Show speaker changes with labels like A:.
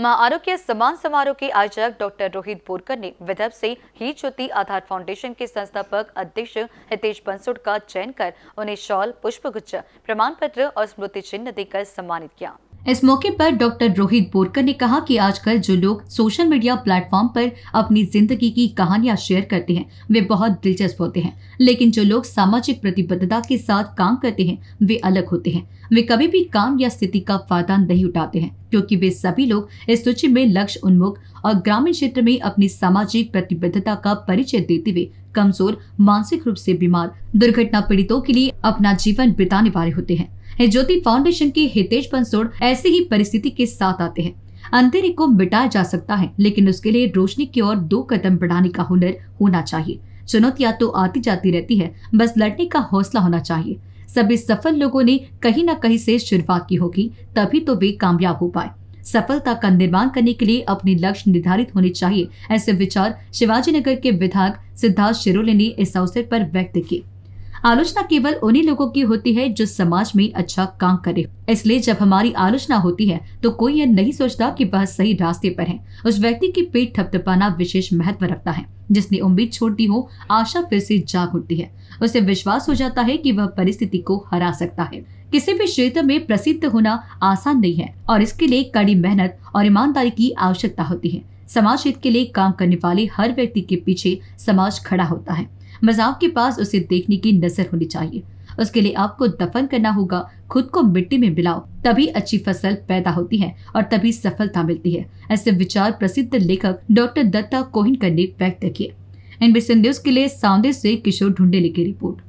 A: मां आरोग्य सम्मान समारोह के आयोजक डॉक्टर रोहित बोरकर ने विदर्भ से ही ज्योति आधार फाउंडेशन के संस्थापक अध्यक्ष हितेश बंसुड का चयन कर उन्हें शॉल पुष्पगुच्छ प्रमाण पत्र और स्मृति चिन्ह देकर सम्मानित किया इस मौके पर डॉक्टर रोहित बोरकर ने कहा कि आजकल जो लोग सोशल मीडिया प्लेटफॉर्म पर अपनी जिंदगी की कहानियां शेयर करते हैं वे बहुत दिलचस्प होते हैं लेकिन जो लोग सामाजिक प्रतिबद्धता के साथ काम करते हैं वे अलग होते हैं वे कभी भी काम या स्थिति का फायदा नहीं उठाते हैं क्योंकि वे सभी लोग इस सूची में लक्ष्य उन्मुख और ग्रामीण क्षेत्र में अपनी सामाजिक प्रतिबद्धता का परिचय देते हुए कमजोर मानसिक रूप से बीमार दुर्घटना पीड़ितों के लिए अपना जीवन बिताने वाले होते हैं ज्योति फाउंडेशन के हितेश बंसोड़ ऐसी ही परिस्थिति के साथ आते हैं अंधेरे को मिटा जा सकता है लेकिन उसके लिए रोशनी की ओर दो कदम बढ़ाने का हुनर होना चाहिए चुनौतियां तो आती जाती रहती है बस लड़ने का हौसला होना चाहिए सभी सफल लोगों ने कहीं ना कहीं से शुरुआत की होगी तभी तो वे कामयाब हो पाए सफलता का निर्माण करने के लिए अपने लक्ष्य निर्धारित होने चाहिए ऐसे विचार शिवाजी नगर के विधायक सिद्धार्थ शिरोले ने इस अवसर पर व्यक्त किए आलोचना केवल उन्हीं लोगों की होती है जो समाज में अच्छा काम करे इसलिए जब हमारी आलोचना होती है तो कोई यह नहीं सोचता कि वह सही रास्ते पर है उस व्यक्ति की पेट थपथपाना विशेष महत्व रखता है जिसने उम्मीद छोड़ दी हो आशा फिर से जाग उठती है उसे विश्वास हो जाता है कि वह परिस्थिति को हरा सकता है किसी भी क्षेत्र में प्रसिद्ध होना आसान नहीं है और इसके लिए कड़ी मेहनत और ईमानदारी की आवश्यकता होती है समाज हित के लिए काम करने वाले हर व्यक्ति के पीछे समाज खड़ा होता है मजाक के पास उसे देखने की नजर होनी चाहिए उसके लिए आपको दफन करना होगा खुद को मिट्टी में मिलाओ तभी अच्छी फसल पैदा होती है और तभी सफलता मिलती है ऐसे विचार प्रसिद्ध लेखक डॉक्टर दत्ता कोहिनकर ने व्यक्त किए एनबीसी न्यूज के लिए सांदे से किशोर ढूंढेले की रिपोर्ट